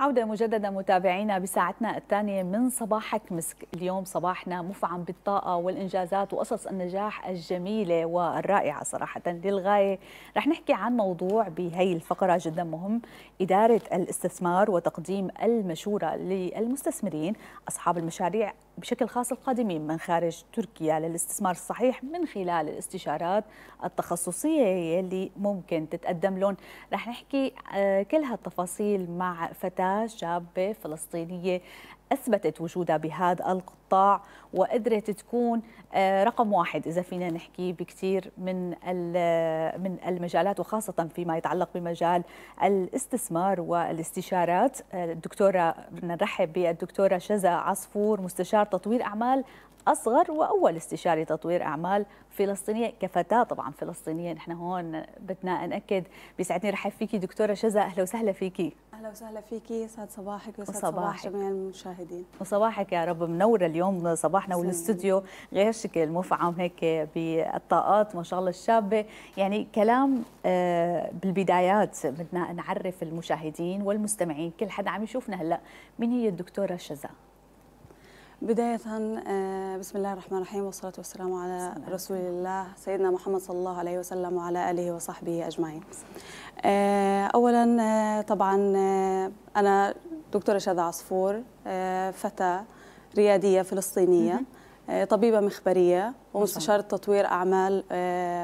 عودة مجددا متابعينا بساعتنا الثانية من صباحك مسك اليوم صباحنا مفعم بالطاقة والإنجازات وقصص النجاح الجميلة والرائعة صراحة للغاية رح نحكي عن موضوع بهي الفقرة جدا مهم إدارة الاستثمار وتقديم المشورة للمستثمرين أصحاب المشاريع بشكل خاص القادمين من خارج تركيا للاستثمار الصحيح من خلال الاستشارات التخصصية يلي ممكن تتقدم لهم رح نحكي آه، كل هالتفاصيل مع فتاة شابة فلسطينية اثبتت وجودها بهذا القطاع وقدرت تكون آه، رقم واحد اذا فينا نحكي بكثير من من المجالات وخاصه فيما يتعلق بمجال الاستثمار والاستشارات آه، الدكتوره نرحب بالدكتوره شذا عصفور مستشار تطوير اعمال أصغر وأول استشاري تطوير أعمال فلسطينية كفتاة طبعا فلسطينية نحن هون بدنا نأكد بيسعدني رحب فيكي دكتورة شزا أهلا وسهلا فيكي أهلا وسهلا فيكي يسعد صباحك ويسعد صباح جميع المشاهدين وصباحك يا رب منورة اليوم صباحنا والاستوديو غير شكل مفعم هيك بالطاقات ما شاء الله الشابة يعني كلام آه، بالبدايات بدنا نعرف المشاهدين والمستمعين كل حدا عم يشوفنا هلأ من هي الدكتورة شزا بداية آه، بسم الله الرحمن الرحيم والصلاة والسلام على رسول الله سيدنا محمد صلى الله عليه وسلم وعلى آله وصحبه أجمعين آه، أولا آه، طبعا أنا دكتورة شذى عصفور فتاة ريادية فلسطينية طبيبة مخبرية ومستشارة تطوير أعمال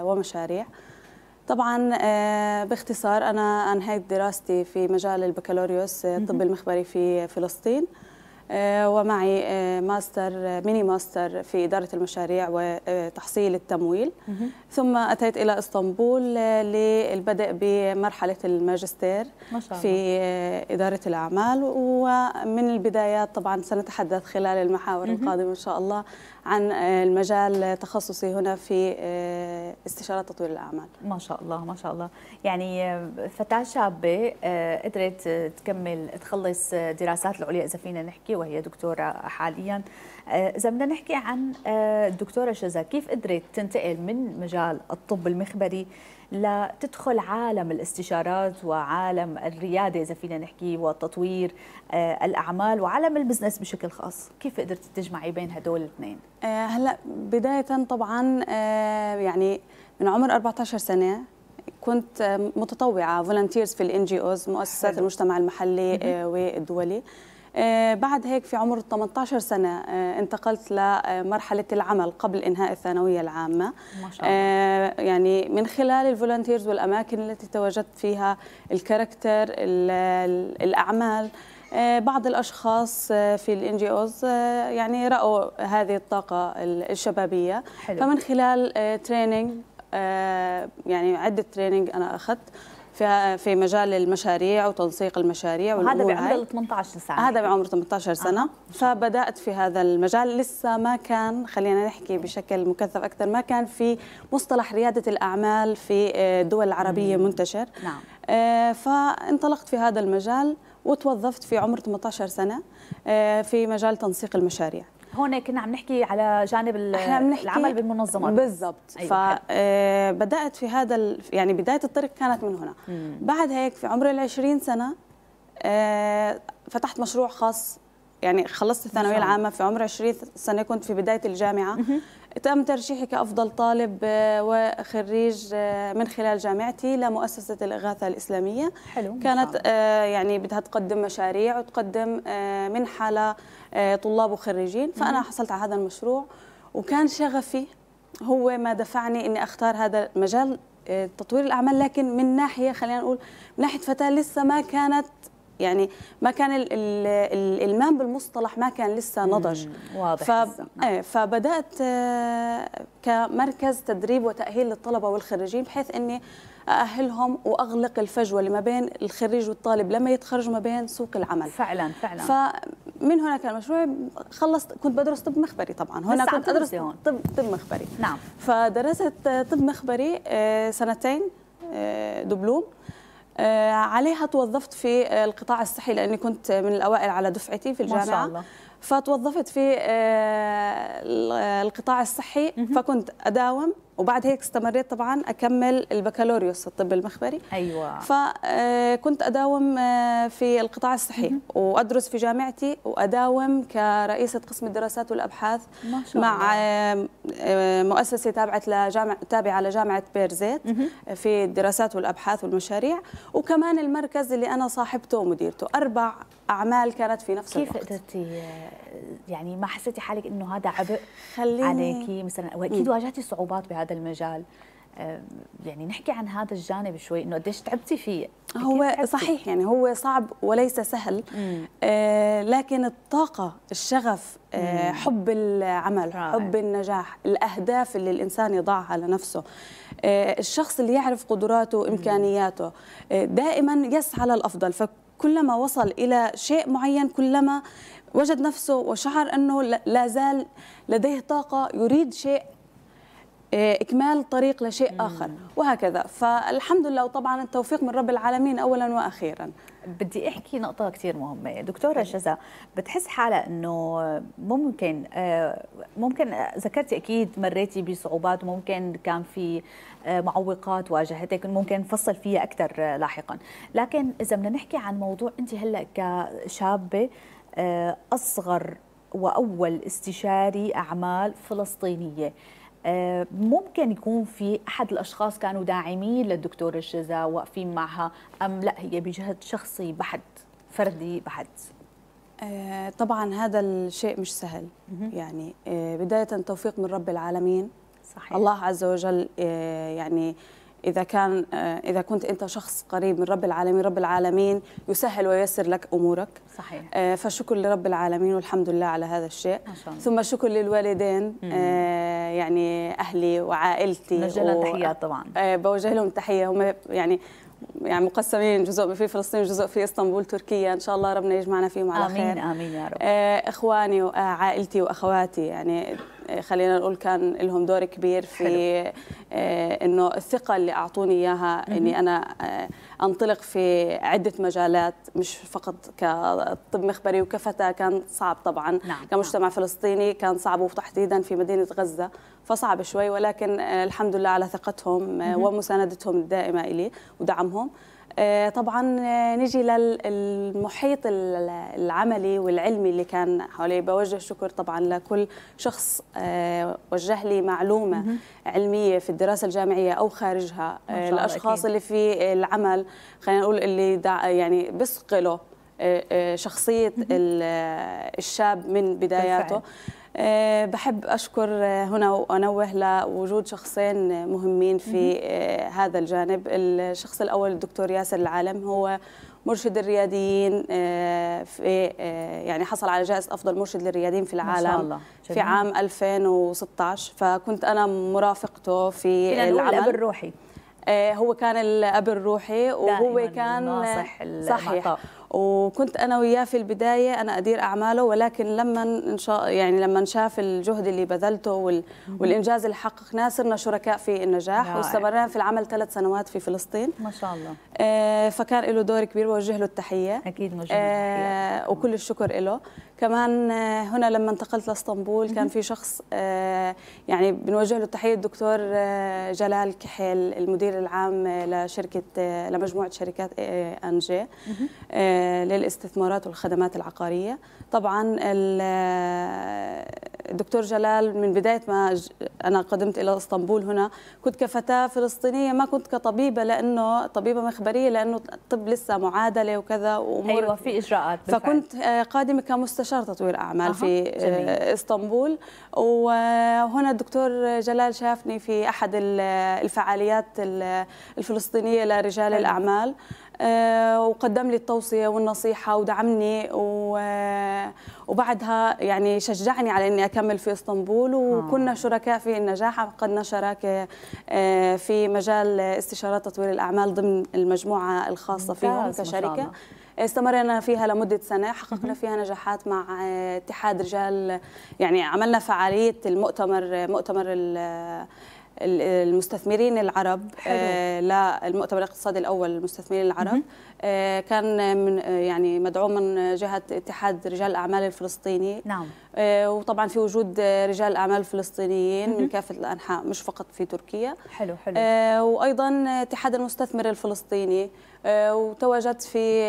ومشاريع طبعا باختصار أنا أنهيت دراستي في مجال البكالوريوس الطب المخبري في فلسطين آه، ومعي آه، ماستر آه، ميني ماستر في إدارة المشاريع وتحصيل التمويل ثم أتيت إلى إسطنبول للبدء بمرحلة الماجستير في إدارة الأعمال ومن البدايات طبعا سنتحدث خلال المحاور القادمة إن شاء الله عن آه، المجال تخصصي هنا في آه، استشارة تطوير الأعمال ما شاء الله ما شاء الله يعني آه، فتاة شابة قدرت تكمل تخلص دراسات العليا إذا فينا نحكي وهي دكتورة حاليا إذا بدنا نحكي عن الدكتورة شذا كيف قدرت تنتقل من مجال الطب المخبري لتدخل عالم الاستشارات وعالم الريادة إذا فينا نحكي وتطوير آه، الأعمال وعالم البزنس بشكل خاص كيف قدرت تجمعي بين هدول الاثنين؟ آه، هلأ بداية طبعا آه، يعني من عمر 14 سنة كنت متطوعه فولنتيرز في الان جي اوز مؤسسات حلو. المجتمع المحلي والدولي آه، بعد هيك في عمر 18 سنة آه، انتقلت لمرحلة العمل قبل إنهاء الثانوية العامة ما شاء الله. آه، يعني من خلال الفولنتيرز والأماكن التي تواجدت فيها الكاركتر الأعمال بعض الاشخاص في الان جي اوز يعني راوا هذه الطاقه الشبابيه حلو. فمن خلال تريننج يعني عده تريننج انا اخذت في في مجال المشاريع وتنسيق المشاريع وهذا بعمر 18 سنه هذا بعمر 18 سنه آه. فبدات في هذا المجال لسه ما كان خلينا نحكي بشكل مكثف اكثر ما كان في مصطلح رياده الاعمال في الدول آه، العربيه مم. منتشر نعم آه، فانطلقت في هذا المجال وتوظفت في عمر 18 سنه آه، في مجال تنسيق المشاريع هون كنا عم نحكي على جانب العمل بالمنظمات بالضبط أيوة فبدات آه، في هذا ال... يعني بدايه الطريق كانت من هنا مم. بعد هيك في عمر العشرين سنه آه، فتحت مشروع خاص يعني خلصت الثانويه العامه في عمر 20 سنه كنت في بدايه الجامعه تم ترشيحي كأفضل طالب آه، وخريج آه، من خلال جامعتي لمؤسسة الإغاثة الإسلامية حلو كانت آه، يعني بدها تقدم مشاريع وتقدم منحة لطلاب وخريجين فأنا حصلت على هذا المشروع وكان شغفي هو ما دفعني اني اختار هذا المجال تطوير الاعمال لكن من ناحيه خلينا نقول من ناحيه فتاه لسه ما كانت يعني ما كان الالمام بالمصطلح ما كان لسه نضج واضح نعم. إيه، آه فبدات كمركز تدريب وتاهيل للطلبه والخريجين بحيث اني أأهلهم وأغلق الفجوة اللي ما بين الخريج والطالب لما يتخرج ما بين سوق العمل فعلا فعلا فمن هنا كان المشروع خلصت كنت بدرس طب مخبري طبعا هنا كنت أدرس طب طب مخبري نعم فدرست آه، طب مخبري آه، سنتين آه، دبلوم آه، عليها توظفت في آه، القطاع الصحي لاني كنت من الاوائل على دفعتي في الجامعه ما شاء الله. فتوظفت في آه، القطاع الصحي فكنت اداوم وبعد هيك استمريت طبعا اكمل البكالوريوس الطب المخبري ايوه فكنت آه، اداوم آه، في القطاع الصحي وادرس في جامعتي واداوم كرئيسه قسم الدراسات والابحاث ما شاء مع آه، مؤسسه تابعه لجامعه تابعه لجامعه بيرزيت في الدراسات والابحاث والمشاريع وكمان المركز اللي انا صاحبته ومديرته اربع اعمال كانت في نفس كيف الوقت كيف قدرتي يعني ما حسيتي حالك انه هذا عبء خليني عليكي مثلا واكيد واجهتي صعوبات بهذا المجال يعني نحكي عن هذا الجانب شوي انه قديش تعبتي فيه هو تعبتي. صحيح يعني هو صعب وليس سهل آه لكن الطاقه الشغف آه حب العمل رائع. حب النجاح الاهداف اللي الانسان يضعها لنفسه آه الشخص اللي يعرف قدراته وامكانياته آه دائما يسعى للافضل فكلما وصل الى شيء معين كلما وجد نفسه وشعر أنه لا زال لديه طاقة يريد شيء آه، إكمال طريق لشيء آخر وهكذا فالحمد لله وطبعا التوفيق من رب العالمين أولا وأخيرا بدي احكي نقطة كثير مهمة، دكتورة شذا بتحس حالها انه ممكن آه، ممكن آه، ذكرتي اكيد مريتي بصعوبات وممكن كان في معوقات واجهتك ممكن نفصل فيها اكثر لاحقا، لكن إذا بدنا نحكي عن موضوع أنت هلا كشابة آه، أصغر وأول استشاري أعمال فلسطينية آه، ممكن يكون في أحد الأشخاص كانوا داعمين للدكتور الشزا واقفين معها أم لا هي بجهد شخصي بحت فردي بحت آه، طبعا هذا الشيء مش سهل يعني بداية توفيق من رب العالمين صحيح. الله عز وجل يعني إذا كان آه، إذا كنت أنت شخص قريب من رب العالمين رب العالمين يسهل وييسر لك أمورك صحيح آه، فشكر لرب العالمين والحمد لله على هذا الشيء ثم شكر للوالدين آه، يعني أهلي وعائلتي نوجه لهم و... تحيات طبعا بوجه لهم تحية هم يعني يعني مقسمين جزء في فلسطين جزء في اسطنبول تركيا ان شاء الله ربنا يجمعنا فيهم على آمين خير امين امين يا رب اخواني وعائلتي واخواتي يعني خلينا نقول كان لهم دور كبير في آه، انه الثقه اللي اعطوني اياها اني انا آه، انطلق في عده مجالات مش فقط كطب مخبري وكفتاه كان صعب طبعا نعم. كمجتمع نعم. فلسطيني كان صعب وتحديدا في مدينه غزه فصعب شوي ولكن آه، الحمد لله على ثقتهم ومساندتهم الدائمه الي ودعمهم آه، طبعا آه، نجي للمحيط العملي والعلمي اللي كان حوالي بوجه شكر طبعا لكل شخص آه، وجه لي معلومه علميه في الدراسه الجامعيه او خارجها الاشخاص اللي في العمل خلينا نقول اللي يعني بسقله شخصيه الشاب من بداياته بالفعل. آه، بحب أشكر آه، هنا وأنوه لوجود شخصين مهمين في آه، هذا الجانب الشخص الأول الدكتور ياسر العالم هو مرشد الرياديين في يعني حصل على جائزة أفضل مرشد للرياديين في العالم ما شاء الله. في عام 2016 فكنت أنا مرافقته في العمل الأب الروحي هو كان الأب الروحي وهو كان صح صحيح وكنت انا وياه في البدايه انا ادير اعماله ولكن لما انشاء يعني لما شاف الجهد اللي بذلته والانجاز اللي حققناه صرنا شركاء في النجاح واستمرنا في العمل ثلاث سنوات في فلسطين ما شاء الله آه، فكان له دور كبير بوجه له التحيه اكيد موجود آه، وكل الشكر له كمان آه، هنا لما انتقلت لاسطنبول كان في شخص آه، يعني بنوجه له التحيه الدكتور آه، جلال كحيل المدير العام لشركه لمجموعه شركات جي للاستثمارات والخدمات العقاريه طبعا دكتور جلال من بداية ما أنا قدمت إلى اسطنبول هنا كنت كفتاة فلسطينية ما كنت كطبيبة لأنه طبيبة مخبرية لأنه الطب لسه معادلة وكذا وأمور أيوة في إجراءات بالفعل. فكنت آه، قادمة كمستشار تطوير أعمال أه. في جميل. اسطنبول وهنا الدكتور جلال شافني في أحد الفعاليات الفلسطينية لرجال الأعمال آه، وقدم لي التوصيه والنصيحه ودعمني آه، وبعدها يعني شجعني على اني اكمل في اسطنبول آه. وكنا شركاء في النجاح عقدنا شراكه في مجال استشارات تطوير الاعمال ضمن المجموعه الخاصه فيهم كشركه استمرنا فيها لمدة سنة حققنا فيها نجاحات مع اتحاد رجال يعني عملنا فعالية المؤتمر مؤتمر المستثمرين العرب حلو. آه، للمؤتمر الاقتصادي الاول للمستثمرين العرب آه، كان من آه، يعني مدعوم من جهه اتحاد رجال الاعمال الفلسطيني نعم وطبعا في وجود رجال اعمال فلسطينيين من كافه الانحاء مش فقط في تركيا حلو حلو وايضا اتحاد المستثمر الفلسطيني وتواجدت في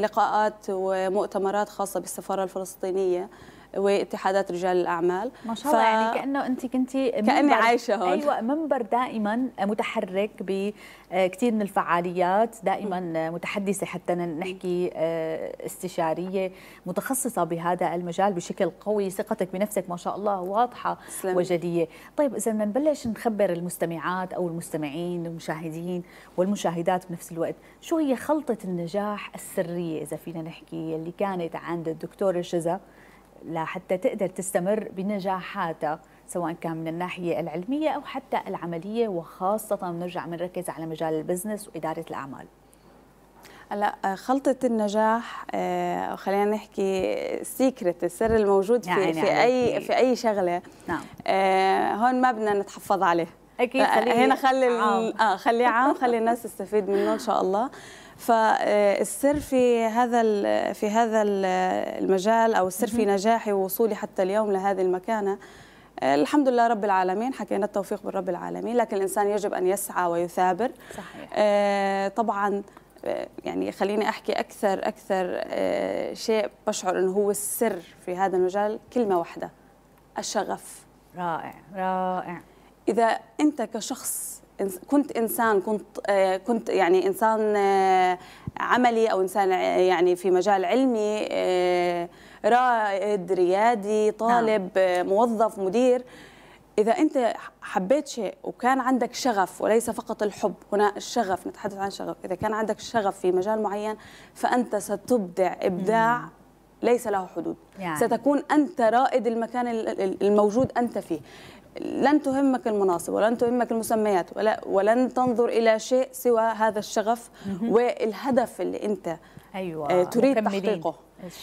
لقاءات ومؤتمرات خاصه بالسفاره الفلسطينيه واتحادات رجال الاعمال ما شاء الله يعني ف... يعني كانه انت كنتي كاني عايشه هون ايوه منبر دائما متحرك بكثير آه، من الفعاليات دائما متحدثه حتى نحكي آه، استشاريه متخصصه بهذا المجال بشكل قوي ثقتك بنفسك ما شاء الله واضحه سلام. وجديه طيب اذا بدنا نبلش نخبر المستمعات او المستمعين المشاهدين والمشاهدات بنفس الوقت شو هي خلطه النجاح السريه اذا فينا نحكي اللي كانت عند الدكتور الشذا لحتى تقدر تستمر بنجاحاتها سواء كان من الناحية العلمية أو حتى العملية وخاصة بنرجع بنركز على مجال البزنس وإدارة الأعمال هلا آه، خلطة النجاح آه، خلينا نحكي سيكرت السر الموجود في يعني في يعني اي في اي شغله نعم آه، هون ما بدنا نتحفظ عليه اكيد خليه هنا خلي عام. اه خليه عام خلي الناس تستفيد منه ان شاء الله فالسر في هذا في هذا المجال او السر في نجاحي ووصولي حتى اليوم لهذه المكانه الحمد لله رب العالمين حكينا التوفيق من رب العالمين لكن الانسان يجب ان يسعى ويثابر صحيح. آه، طبعا آه، يعني خليني احكي اكثر اكثر آه، شيء بشعر انه هو السر في هذا المجال كلمه واحده الشغف رائع رائع اذا انت كشخص كنت انسان كنت آه، كنت يعني انسان آه، عملي او انسان آه، يعني في مجال علمي رائد ريادي نعم. طالب نعم. موظف مدير اذا انت حبيت شيء وكان عندك شغف وليس فقط الحب هنا الشغف نتحدث عن شغف اذا كان عندك شغف في مجال معين فانت ستبدع ابداع مم. ليس له حدود يعني. ستكون انت رائد المكان الموجود انت فيه لن تهمك المناصب ولن تهمك المسميات ولا ولن تنظر الى شيء سوى هذا الشغف والهدف اللي انت أيوة آه، تريد تحقيقه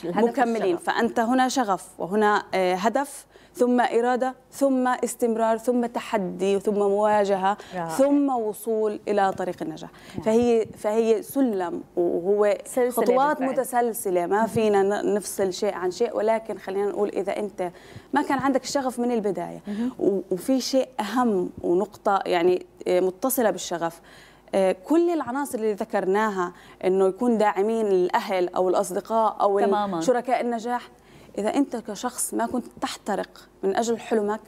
مكملين فأنت هنا شغف وهنا آه، هدف ثم إرادة ثم استمرار ثم تحدي ثم مواجهة ثم وصول إلى طريق النجاح نعم. فهي فهي سلم وهو خطوات متسلسلة ما فينا نفصل شيء عن شيء ولكن خلينا نقول إذا أنت ما كان عندك الشغف من البداية وفي شيء أهم ونقطة يعني آه، متصلة بالشغف آه، كل العناصر اللي ذكرناها انه يكون داعمين الاهل او الاصدقاء او تماما. شركاء النجاح اذا انت كشخص ما كنت تحترق من اجل حلمك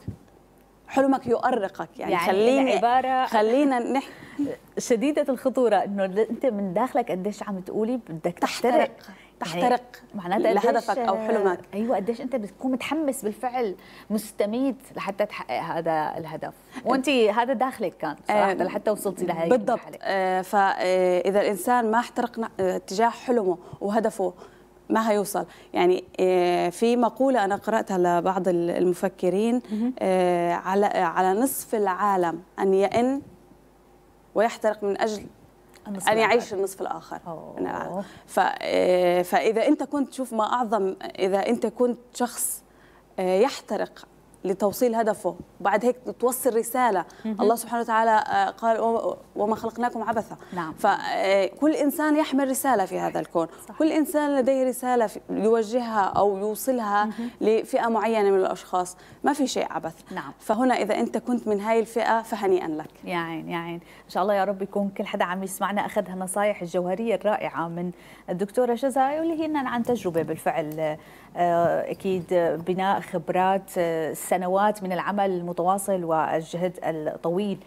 حلمك يؤرقك يعني, يعني خليني عبارة خلينا نحكي شديدة الخطورة انه انت من داخلك قديش عم تقولي بدك تحترق, تحترق. تحترق معناتها لهدفك او حلمك ايوه قديش انت بتكون متحمس بالفعل مستميت لحتى تحقق هذا الهدف وانت هذا داخلك كان صراحه آه لحتى وصلتي لهي بالضبط آه فاذا آه، الانسان ما احترق اتجاه آه، حلمه وهدفه ما هيوصل يعني آه، في مقولة أنا قرأتها لبعض المفكرين على على نصف العالم أن يئن ويحترق من أجل النصف أنا أعيش النصف الآخر ف... آه، فإذا أنت كنت شوف ما أعظم إذا أنت كنت شخص آه، يحترق لتوصيل هدفه بعد هيك توصل رسالة الله سبحانه وتعالى آه، قال وما خلقناكم عبثا نعم. فكل آه، إنسان يحمل رسالة في هذا الكون صح. كل إنسان لديه رسالة يوجهها أو يوصلها لفئة معينة من الأشخاص ما في شيء عبث نعم. فهنا إذا أنت كنت من هاي الفئة فهنيئا لك يا عين يا عين إن شاء الله يا رب يكون كل حدا عم يسمعنا أخذ هالنصائح الجوهرية الرائعة من الدكتورة شزاي واللي هي عن تجربة بالفعل آه، أكيد بناء خبرات سنة سنوات من العمل المتواصل والجهد الطويل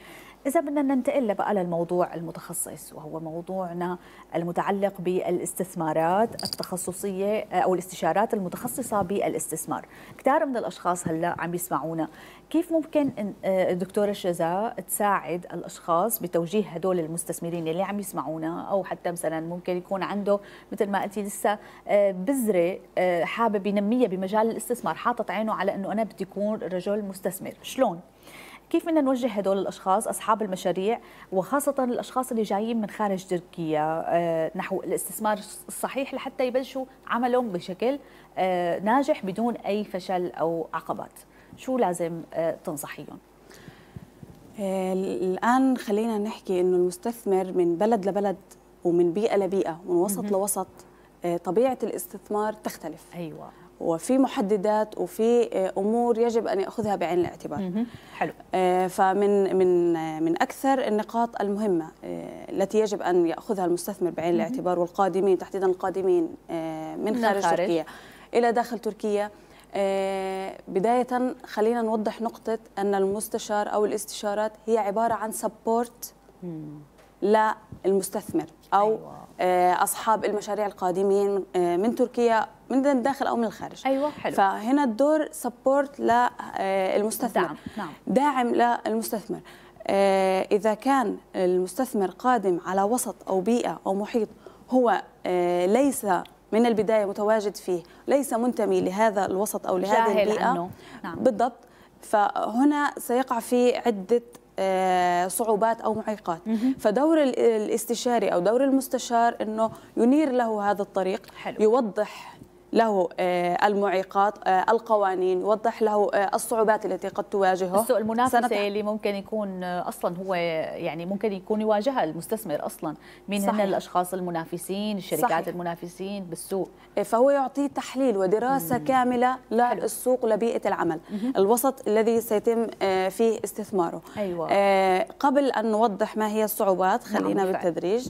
إذا بدنا ننتقل بقى للموضوع المتخصص وهو موضوعنا المتعلق بالاستثمارات التخصصية آه، أو الاستشارات المتخصصة بالاستثمار كثير من الأشخاص هلأ عم يسمعونا كيف ممكن آه، دكتورة شزا تساعد الأشخاص بتوجيه هدول المستثمرين اللي عم يسمعونا أو حتى مثلا ممكن يكون عنده مثل ما قلتي لسه آه، بذرة حابب ينميها بمجال الاستثمار حاطط عينه على أنه أنا بدي أكون رجل مستثمر شلون؟ كيف بدنا نوجه هدول الاشخاص اصحاب المشاريع وخاصه الاشخاص اللي جايين من خارج تركيا آه، نحو الاستثمار الصحيح لحتى يبلشوا عملهم بشكل آه، ناجح بدون اي فشل او عقبات شو لازم آه، تنصحيهم الان خلينا نحكي انه المستثمر من بلد لبلد ومن بيئه لبيئه ومن وسط لوسط طبيعه الاستثمار تختلف ايوه وفي محددات وفي آه، امور يجب ان ياخذها بعين الاعتبار. حلو. آه، فمن من آه، من اكثر النقاط المهمه التي يجب ان ياخذها المستثمر بعين الاعتبار والقادمين تحديدا القادمين من خارج خارج تركيا الى داخل تركيا بدايه خلينا نوضح نقطه ان المستشار او الاستشارات هي عباره عن سبورت للمستثمر أو أيوة. آه، اصحاب المشاريع القادمين آه، من تركيا من الداخل او من الخارج ايوه حلو فهنا الدور سبورت للمستثمر آه، دعم نعم داعم للمستثمر اذا كان المستثمر قادم على وسط او بيئه او محيط هو ليس من البدايه متواجد فيه ليس منتمي لهذا الوسط او لهذه البيئه نعم. بالضبط فهنا سيقع في عده آه، صعوبات او معيقات فدور الاستشاري او دور المستشار انه ينير له هذا الطريق حلو. يوضح له آه، المعيقات آه، القوانين يوضح له آه، الصعوبات التي قد تواجهه السوق المنافسة سنت... اللي ممكن يكون أصلا هو يعني ممكن يكون يواجهها المستثمر أصلا مين هن الأشخاص المنافسين الشركات صحيح. المنافسين بالسوق فهو يعطيه تحليل ودراسة مم. كاملة للسوق لبيئة العمل مم. الوسط الذي سيتم فيه استثماره أيوة. قبل أن نوضح ما هي الصعوبات نعم، خلينا بالتدريج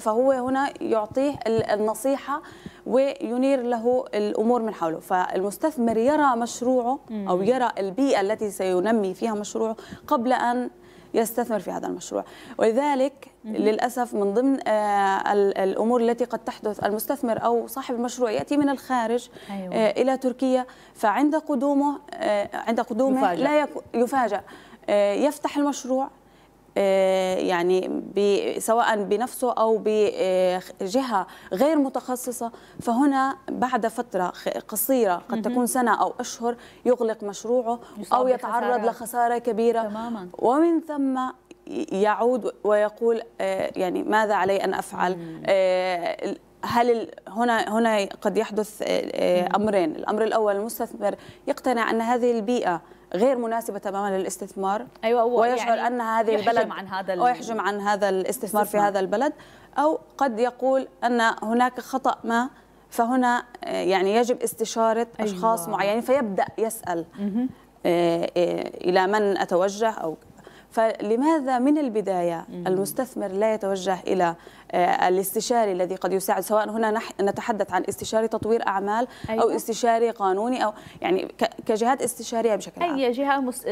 فهو هنا يعطيه النصيحة وينير له الامور من حوله فالمستثمر يرى مشروعه او يرى البيئه التي سينمي فيها مشروعه قبل ان يستثمر في هذا المشروع ولذلك للأسف من ضمن آه، الأمور التي قد تحدث المستثمر أو صاحب المشروع يأتي من الخارج أيوة. آه، إلى تركيا فعند قدومه آه، عند قدومه يفاجأ. لا يفاجأ يفتح المشروع آه، يعني سواء بنفسه او بجهه غير متخصصه فهنا بعد فتره قصيره قد تكون سنه او اشهر يغلق مشروعه او يتعرض لخساره كبيره تماما ومن ثم يعود ويقول آه، يعني ماذا علي ان افعل آه، هل هنا هنا قد يحدث امرين الامر الاول المستثمر يقتنع ان هذه البيئه غير مناسبة تماما للاستثمار أيوة ويشعر يعني أن هذه البلد عن هذا ويحجم عن هذا الاستثمار في هذا البلد أو قد يقول أن هناك خطأ ما فهنا آه، يعني يجب استشارة أيوة. أشخاص معينين فيبدأ يسأل آه، آه، إلى من أتوجه أو فلماذا من البداية المستثمر لا يتوجه إلى آه، الاستشاري الذي قد يساعد سواء هنا نتحدث عن استشاري تطوير أعمال أيوة. أو استشاري قانوني أو يعني كجهات استشارية بشكل عام أي جهة مس...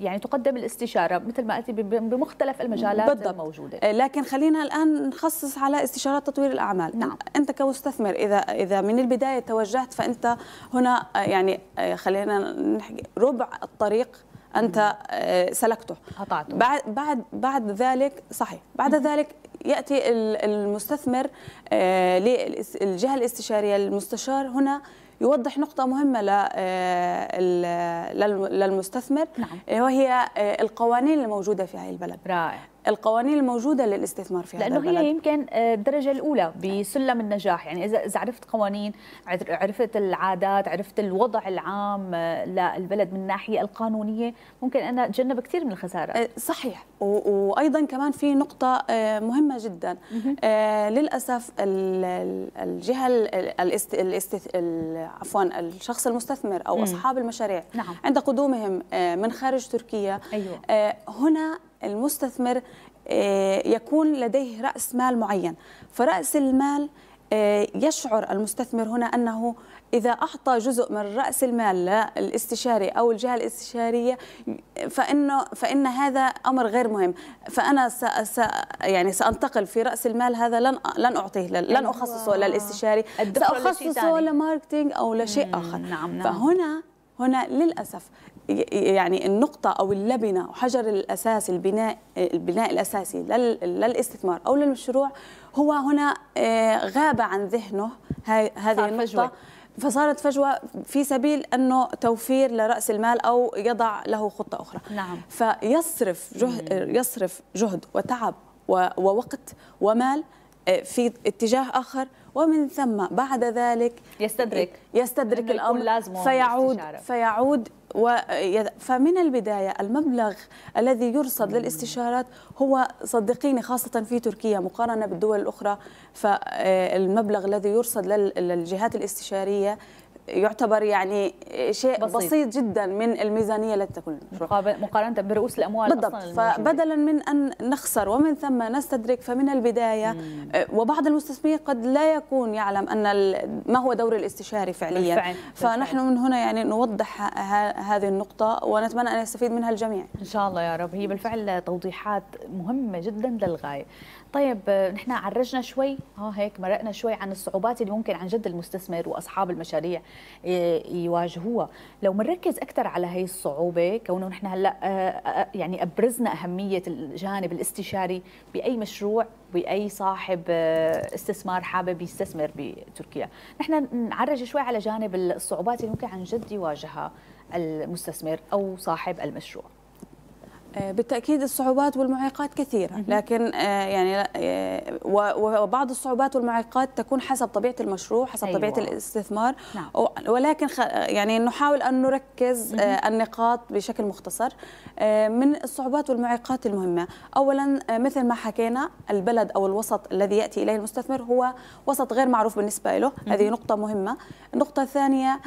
يعني تقدم الاستشارة مثل ما أتي بمختلف المجالات بالضبط. الموجودة آه، لكن خلينا الآن نخصص على استشارات تطوير الأعمال نعم. أنت كمستثمر إذا إذا من البداية توجهت فأنت هنا آه، يعني خلينا نحكي ربع الطريق انت آه، سلكته قطعته بعد بعد بعد ذلك صحيح بعد ذلك ياتي المستثمر آه، للجهه الاستشاريه المستشار هنا يوضح نقطة مهمة آه، للمستثمر نعم. وهي القوانين الموجودة في هذه البلد رائع القوانين الموجوده للاستثمار في هذا لانه هي يمكن آه، الدرجه الاولى بسلم النجاح يعني اذا اذا عرفت قوانين عرفت العادات عرفت الوضع العام آه، للبلد من الناحيه القانونيه ممكن انا اتجنب كثير من الخساره آه، صحيح وايضا كمان في نقطه مهمه جدا للاسف الجهه الاست... عفوا الشخص المستثمر او اصحاب المشاريع نعم. عند قدومهم من خارج تركيا أيوة. هنا المستثمر آه، يكون لديه راس مال معين فراس المال آه، يشعر المستثمر هنا انه اذا اعطى جزء من راس المال للاستشاري او الجهه الاستشاريه فانه فان هذا امر غير مهم فانا س يعني سانتقل في راس المال هذا لن لن اعطيه لن أيوة. اخصصه للاستشاري ساخصصه لماركتينج او لشيء اخر نعم نعم فهنا هنا للاسف يعني النقطة أو اللبنة وحجر الأساس البناء البناء الأساسي للاستثمار أو للمشروع هو هنا آه، غاب عن ذهنه هذه النقطة فجوة. فصارت فجوة في سبيل أنه توفير لرأس المال أو يضع له خطة أخرى نعم. فيصرف جهد, يصرف جهد وتعب ووقت ومال آه، في اتجاه آخر ومن ثم بعد ذلك يستدرك يستدرك الأمر فيعود, فيعود فمن البداية المبلغ الذي يرصد للاستشارات هو صدقيني خاصة في تركيا مقارنة بالدول الأخرى فالمبلغ الذي يرصد للجهات الاستشارية يعتبر يعني شيء بسيط, بسيط جدا من الميزانيه التي تكون مقارنه برؤوس الاموال بالضبط أصلاً فبدلا من ان نخسر ومن ثم نستدرك فمن البدايه مم. آه، وبعض المستثمرين قد لا يكون يعلم ان ما هو دور الاستشاري فعليا بالفعل. فنحن من هنا يعني نوضح هذه النقطه ونتمنى ان يستفيد منها الجميع ان شاء الله يا رب هي بالفعل توضيحات مهمه جدا للغايه طيب نحن عرجنا شوي ها هيك مرقنا شوي عن الصعوبات اللي ممكن عن جد المستثمر واصحاب المشاريع يواجهوها، لو بنركز اكثر على هي الصعوبه كونه نحن هلا آه، آه، آه، يعني ابرزنا اهميه الجانب الاستشاري باي مشروع باي صاحب استثمار حابب يستثمر بتركيا، نحن نعرج شوي على جانب الصعوبات اللي ممكن عن جد يواجهها المستثمر او صاحب المشروع. آه، بالتاكيد الصعوبات والمعيقات كثيره لكن آه، يعني آه، وبعض الصعوبات والمعيقات تكون حسب طبيعه المشروع حسب أيوة. طبيعه الاستثمار نعم. ولكن يعني نحاول ان نركز النقاط بشكل مختصر من الصعوبات والمعيقات المهمه اولا مثل ما حكينا البلد او الوسط الذي ياتي اليه المستثمر هو وسط غير معروف بالنسبه له هذه نقطه مهمه النقطه الثانيه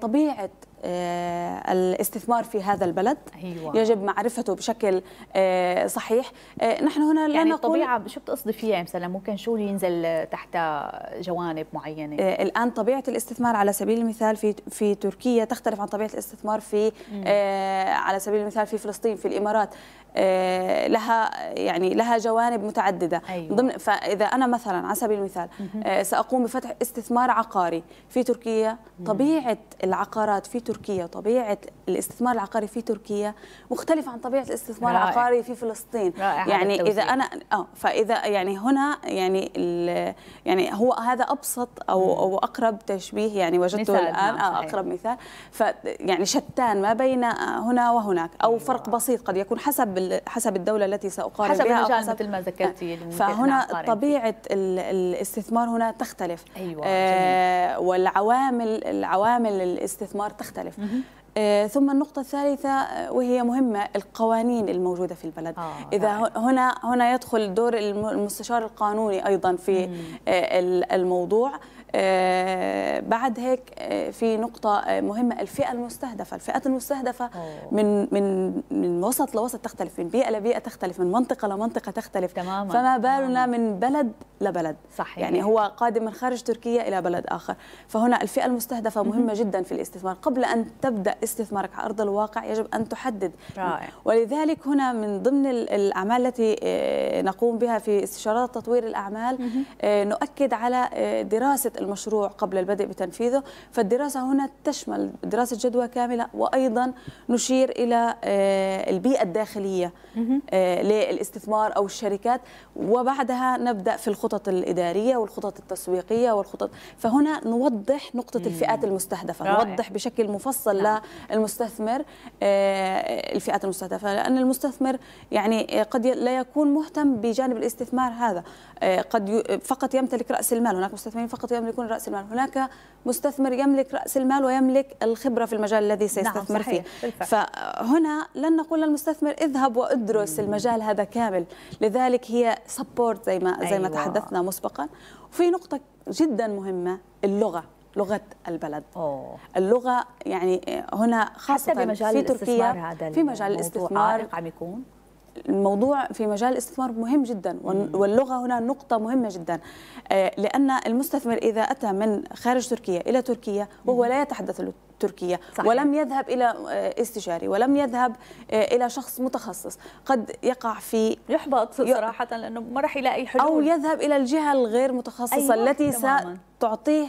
طبيعه آه، الاستثمار في هذا البلد أيوة. يجب معرفته بشكل آه، صحيح آه، نحن هنا لا يعني نقول الطبيعة شو بتقصدي فيها مثلا ممكن شو ينزل تحت جوانب معينة الآن طبيعة الاستثمار على سبيل المثال في في تركيا تختلف عن طبيعة الاستثمار في على سبيل المثال في فلسطين في الإمارات آه، لها يعني لها جوانب متعدده أيوة. ضمن فاذا انا مثلا على سبيل المثال آه، ساقوم بفتح استثمار عقاري في تركيا طبيعه العقارات في تركيا طبيعه الاستثمار العقاري في تركيا مختلفه عن طبيعه الاستثمار رائع. العقاري في فلسطين رائع يعني اذا انا اه فاذا يعني هنا يعني يعني هو هذا ابسط او او اقرب تشبيه يعني وجدته نعم، الان آه اقرب مثال ف يعني شتان ما بين هنا وهناك او أيوة. فرق بسيط قد يكون حسب حسب الدوله التي ساقارن حسب بها المجال مثل ما ذكرتي آه، فهنا طبيعه الاستثمار هنا تختلف أيوة آه، جميل. والعوامل العوامل الاستثمار تختلف آه، ثم النقطة الثالثة وهي مهمة القوانين الموجودة في البلد آه إذا هنا هنا يدخل دور المستشار القانوني أيضا في الموضوع آه، بعد هيك آه، في نقطة آه، مهمة الفئة المستهدفة الفئات المستهدفة من من من وسط لوسط تختلف من بيئة لبيئة تختلف من منطقة لمنطقة تختلف تماما فما بالنا من بلد لبلد صحيح يعني هو قادم من خارج تركيا إلى بلد آخر فهنا الفئة المستهدفة مهمة جدا في الاستثمار قبل أن تبدأ استثمارك على أرض الواقع يجب أن تحدد رائع. ولذلك هنا من ضمن الأعمال التي نقوم بها في استشارات تطوير الأعمال نؤكد على دراسة المشروع قبل البدء بتنفيذه فالدراسة هنا تشمل دراسة جدوى كاملة وأيضا نشير إلى آه، البيئة الداخلية آه، للاستثمار أو الشركات وبعدها نبدأ في الخطط الإدارية والخطط التسويقية والخطط فهنا نوضح نقطة الفئات المستهدفة نوضح بشكل مفصل نعم. للمستثمر آه، الفئات المستهدفة لأن المستثمر يعني قد لا يكون مهتم بجانب الاستثمار هذا قد فقط يمتلك رأس المال هناك مستثمرين فقط يملك يكون راس المال هناك مستثمر يملك راس المال ويملك الخبره في المجال الذي نعم، سيستثمر نعم صحيح. فيه بالفعل. فهنا لن نقول للمستثمر اذهب وادرس مم. المجال هذا كامل لذلك هي سبورت زي ما أيوة. زي ما تحدثنا مسبقا وفي نقطه جدا مهمه اللغه لغه البلد أوه. اللغه يعني هنا خاصه حتى بمجال في تركيا هذا في مجال الاستثمار عم يكون الموضوع في مجال الاستثمار مهم جدا واللغة هنا نقطة مهمة جدا آه، لأن المستثمر إذا أتى من خارج تركيا إلى تركيا وهو لا يتحدث تركيا صحيح. ولم يذهب إلى آه، استشاري ولم يذهب آه، إلى شخص متخصص قد يقع في يحبط صراحة لأنه ما راح يلاقي حلول أو يذهب إلى الجهة الغير متخصصة أيوة التي ستعطيه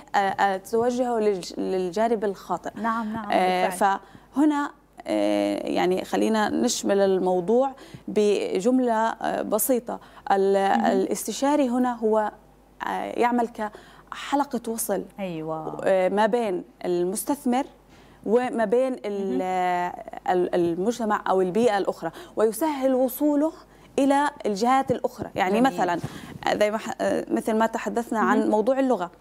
توجهه للجانب الخاطئ نعم نعم آه فهنا آه، يعني خلينا نشمل الموضوع بجملة آه، بسيطة الاستشاري هنا هو آه، يعمل كحلقة وصل أيوة. ما بين المستثمر وما بين المجتمع أو البيئة الأخرى ويسهل وصوله إلى الجهات الأخرى يعني مثلا زي مثل ما تحدثنا عن موضوع اللغة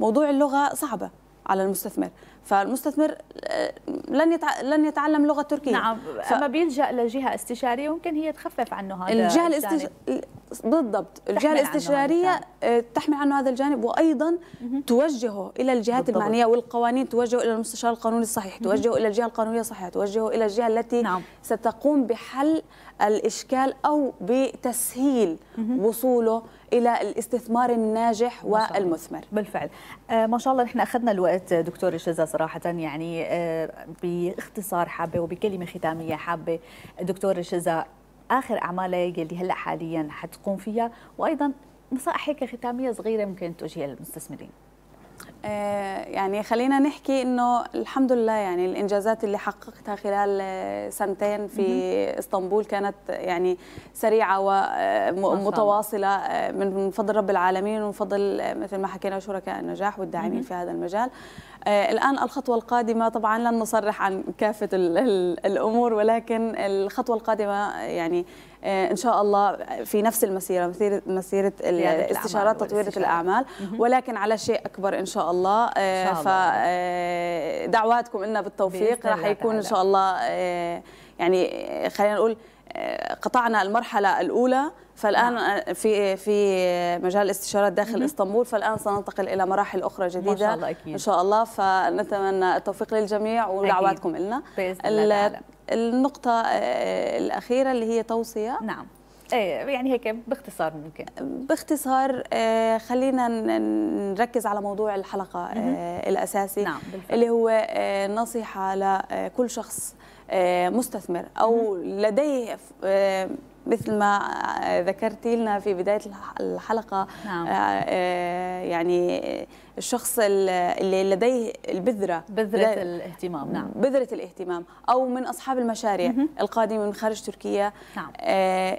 موضوع اللغة صعبة على المستثمر فالمستثمر آه، لن لن يتعلم لغه تركيه نعم ف... بيلجا لجهه استشاريه ممكن هي تخفف عنه هذا الجهه الاستش... بالضبط الجهه الاستشاريه تحمي آه، تحمل عنه هذا الجانب وايضا توجهه الى الجهات بالضبط. المعنيه والقوانين توجهه الى المستشار القانوني الصحيح توجهه الى الجهه القانونيه الصحيحه توجهه الى الجهه التي نعم. ستقوم بحل الاشكال او بتسهيل وصوله الى الاستثمار الناجح والمثمر بالفعل آه، ما شاء الله نحن اخذنا الوقت دكتور شذا صراحه يعني آه، باختصار حابه وبكلمه ختاميه حابه دكتور شذا اخر اعمالك اللي هلا حاليا حتقوم فيها وايضا نصائح هيك ختاميه صغيره ممكن توجهها للمستثمرين آه، يعني خلينا نحكي انه الحمد لله يعني الانجازات اللي حققتها خلال آه، سنتين في اسطنبول كانت يعني سريعه ومتواصله آه، من فضل رب العالمين ومن فضل مثل ما حكينا شركاء النجاح والداعمين في هذا المجال آه، الآن الخطوة القادمة طبعا لن نصرح عن كافة الأمور ولكن الخطوة القادمة يعني آه، ان شاء الله في نفس المسيره مسيره مسيره الاستشارات تطوير الاعمال ولكن على شيء اكبر ان شاء الله, آه، إن شاء الله. فدعواتكم لنا بالتوفيق راح يكون ان شاء الله يعني خلينا نقول قطعنا المرحله الاولى فالان نعم. في في مجال الاستشارات داخل مم. اسطنبول فالان سننتقل الى مراحل اخرى جديده ما شاء الله أكيد. ان شاء الله فنتمنى التوفيق للجميع ودعواتكم لنا النقطه آه، الاخيره اللي هي توصيه نعم إيه، يعني هيك باختصار ممكن باختصار آه، خلينا نركز على موضوع الحلقه آه، الاساسي نعم اللي هو نصيحه لكل شخص آه، مستثمر او لديه آه، مثل ما ذكرتي لنا في بداية الحلقة نعم. آه، يعني الشخص اللي لديه البذرة بذرة الاهتمام نعم بذرة الاهتمام أو من أصحاب المشاريع القادمة من خارج تركيا نعم.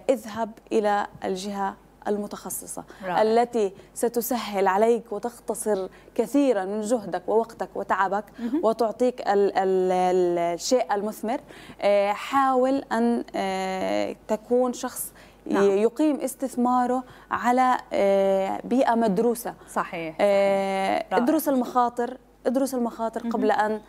اذهب إلى الجهة المتخصصة رأي. التي ستسهل عليك وتختصر كثيرا من جهدك ووقتك وتعبك مه. وتعطيك ال ال الشيء المثمر آه، حاول أن آه، تكون شخص نعم. يقيم استثماره على آه، بيئة مدروسة صحيح, صحيح. ادرس المخاطر ادرس المخاطر قبل أن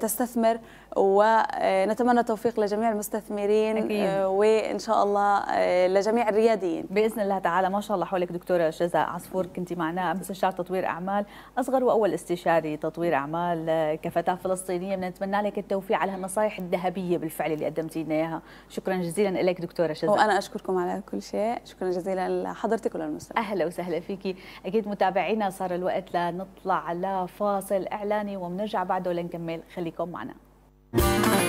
تستثمر ونتمنى التوفيق لجميع المستثمرين أكيد. آه، وان شاء الله آه، لجميع الرياديين باذن الله تعالى ما شاء الله حولك دكتوره جزاء عصفور كنت معنا مستشار تطوير اعمال اصغر واول استشاري تطوير اعمال آه، كفتاه فلسطينيه بنتمنى لك التوفيق على النصائح الذهبيه بالفعل اللي قدمتي لنا اياها شكرا جزيلا لك دكتوره جزاء وانا اشكركم على كل شيء شكرا جزيلا لحضرتك وللمستمعين اهلا وسهلا فيكي اكيد متابعينا صار الوقت لنطلع على فاصل اعلاني وبنرجع بعده لنكمل خليكم معنا Thank you.